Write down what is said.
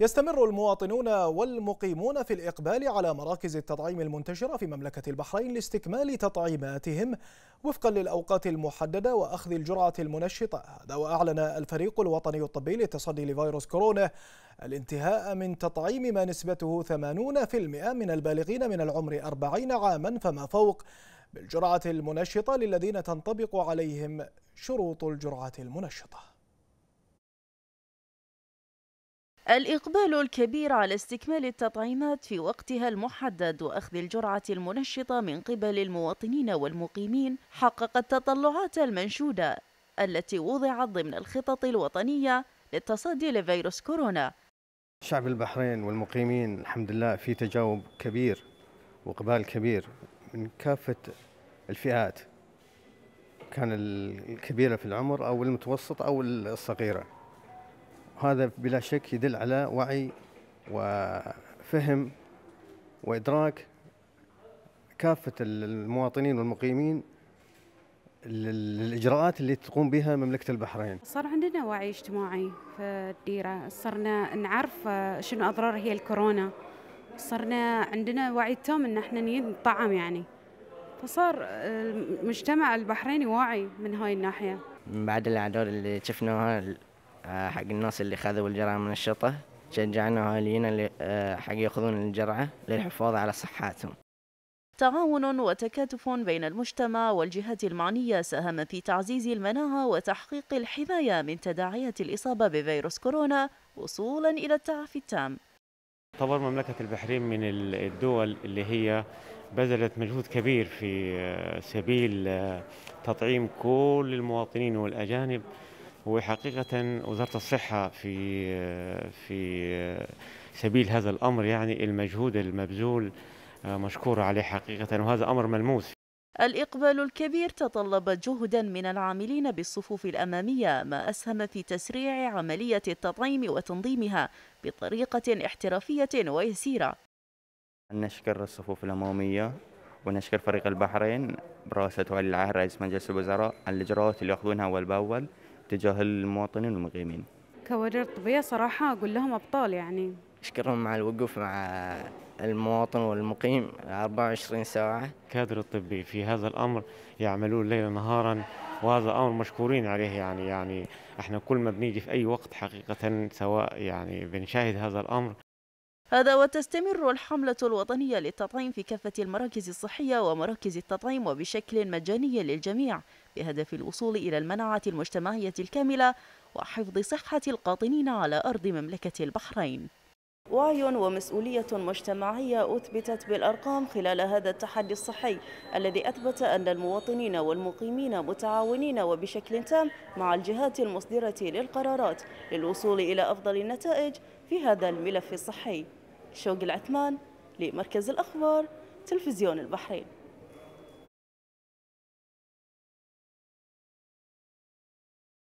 يستمر المواطنون والمقيمون في الإقبال على مراكز التطعيم المنتشرة في مملكة البحرين لاستكمال تطعيماتهم وفقا للأوقات المحددة وأخذ الجرعة المنشطة هذا وأعلن الفريق الوطني الطبي للتصدي لفيروس كورونا الانتهاء من تطعيم ما نسبته 80% من البالغين من العمر 40 عاما فما فوق بالجرعة المنشطة للذين تنطبق عليهم شروط الجرعة المنشطة الإقبال الكبير على استكمال التطعيمات في وقتها المحدد وأخذ الجرعة المنشطة من قبل المواطنين والمقيمين حقق التطلعات المنشودة التي وضعت ضمن الخطط الوطنية للتصدي لفيروس كورونا شعب البحرين والمقيمين الحمد لله في تجاوب كبير وإقبال كبير من كافة الفئات كان الكبيرة في العمر أو المتوسط أو الصغيرة هذا بلا شك يدل على وعي وفهم وإدراك كافة المواطنين والمقيمين للاجراءات اللي تقوم بها مملكه البحرين. صار عندنا وعي اجتماعي في الديره، صرنا نعرف آه، شنو اضرار هي الكورونا. صرنا عندنا وعي تام ان احنا نطعم يعني. فصار آه، المجتمع البحريني واعي من هاي الناحيه. بعد الاعداد اللي شفناها آه، حق الناس اللي خذوا الجرعة من الشطة شجعنا أهالينا آه، حق يأخذون الجرعة للحفاظ على صحتهم تعاون وتكاتف بين المجتمع والجهات المعنية ساهم في تعزيز المناعة وتحقيق الحماية من تداعيات الإصابة بفيروس كورونا وصولا إلى التعافي التام تعتبر مملكة البحرين من الدول اللي هي بذلت مجهود كبير في آه، سبيل تطعيم كل المواطنين والأجانب هو حقيقة وزارة الصحة في في سبيل هذا الأمر يعني المجهود المبذول آه، مشكور عليه حقيقة وهذا أمر ملموس الإقبال الكبير تطلب جهدا من العاملين بالصفوف الأمامية ما أسهم في تسريع عملية التطعيم وتنظيمها بطريقة احترافية ويسيرة نشكر الصفوف الأمامية ونشكر فريق البحرين برئاسة ولي العهد رئيس مجلس الوزراء على الإجراءات اللي يأخذونها أول بأول تجاه المواطنين والمقيمين كوادر طبية صراحة أقول لهم أبطال يعني أشكرهم على الوقوف مع المواطن والمقيم 24 ساعة الكادر الطبي في هذا الأمر يعملون ليلا نهارا وهذا امر مشكورين عليه يعني يعني احنا كل ما بنيجي في اي وقت حقيقه سواء يعني بنشاهد هذا الامر هذا وتستمر الحملة الوطنية للتطعيم في كافة المراكز الصحية ومراكز التطعيم وبشكل مجاني للجميع بهدف الوصول إلى المناعة المجتمعية الكاملة وحفظ صحة القاطنين على أرض مملكة البحرين وعي ومسؤولية مجتمعية أثبتت بالأرقام خلال هذا التحدي الصحي الذي أثبت أن المواطنين والمقيمين متعاونين وبشكل تام مع الجهات المصدرة للقرارات للوصول إلى أفضل النتائج في هذا الملف الصحي شوق العثمان لمركز الأخبار تلفزيون البحرين